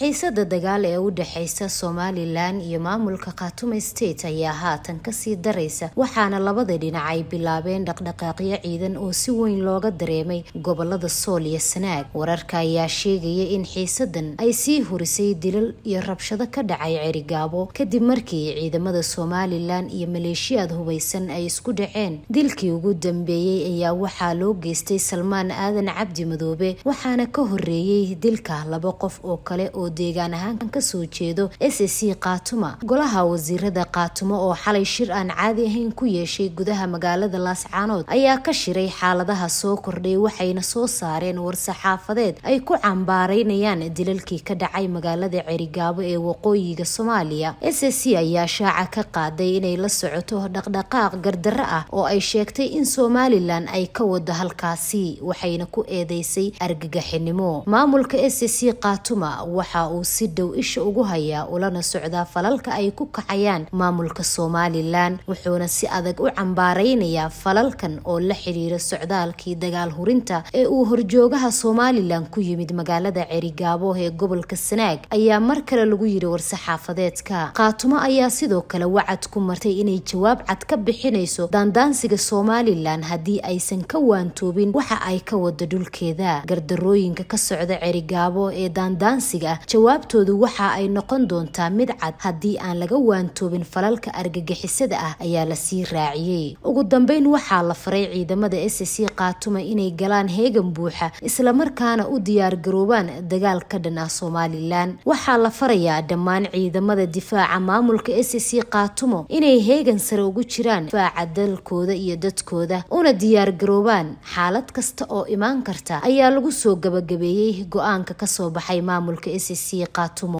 xiisada dagaal ee u dhexeysa somalilan iyo maamulka khaatume state ayaa haatan kasii daraysa waxaana labada dhinac ay bilaabeen dhaqdhaqaaqyo ciidan oo si weyn looga dareemay gobolada sool iyo sanaag wararka ayaa sheegaya in xiisadan ay sii hurisay dilal iyo rabshado ka dhacay cerigaabo kadib markii ciidamada somalilan iyo maleeshiyaad hubaysan ay isku dhaceen dilkii ugu dambeeyey ayaa waxaa loo geystay salmaan aadan cabdi madoobe waxaana ka horeeyey dilka laba qof oo kale oo oo deegaan ahaan kasoo jeedo s s c kaatuma golaha wasiirada khaatuma oo xalay shir aan caadi ahayn ku yeeshay gudaha magaalada laascaanood ayaa ka shiray xaaladaha soo kordhay waxayna soo saareen war-saxaafadeed ay ku cambaaraynayaan dilalkii ka dhacay magaalada cerigaabo ee waqooyiga soomaaliya s s c ayaa shaaca ka qaaday inay la socoto dhaqdhaqaaq gardarro ah oo ay sheegtay in somalilan ay ka wado halkaasi waxayna ku eedeysay argagaxinimo maamulka s c kaatuma waxa uu si dhow isha ugu hayaa ulana socdaa falalka ay ku kacayaan maamulka somalilan wuxuuna si adag u cambaaraynayaa falalkan oo la xidhiira socdaalkii dagaal hurinta ee uu horjoogaha somalilan ku yimid magaalada cerigaabo ee gobolka sanaag ayaa mar kale lagu yidhi war-saxaafadeedka kaatumo ayaa sidoo kale wacad ku martay inay jawaab cad ka bixinayso daandaansiga somalilan haddii aysan ka waantoobin waxa ay ka wada dhulkeeda gardarooyinka ka socda cerigaabo ee daandaansiga ah jawaabtoodu waxa ay noqon doontaa mid cad haddii aan laga waantoobin falalka argagixisada ah ayaa lasii raaciyey ugu dambeyn waxaa la faray ciidamada s s kaatuma inay galaan heegan buuxa islamarkaana u diyaargaroobaan dagaal ka dhan ah somalilan waxaa la farayaa dhammaan ciidamada difaaca maamulka s c kaatumo inay heegan sare ugu jiraan difaaca dalkooda iyo dadkooda una diyaargaroobaan xaalad kasta oo imaan karta ayaa lagu soo gabagabeeyey go-aanka kasoo baxay maamulka s sisi qaatumo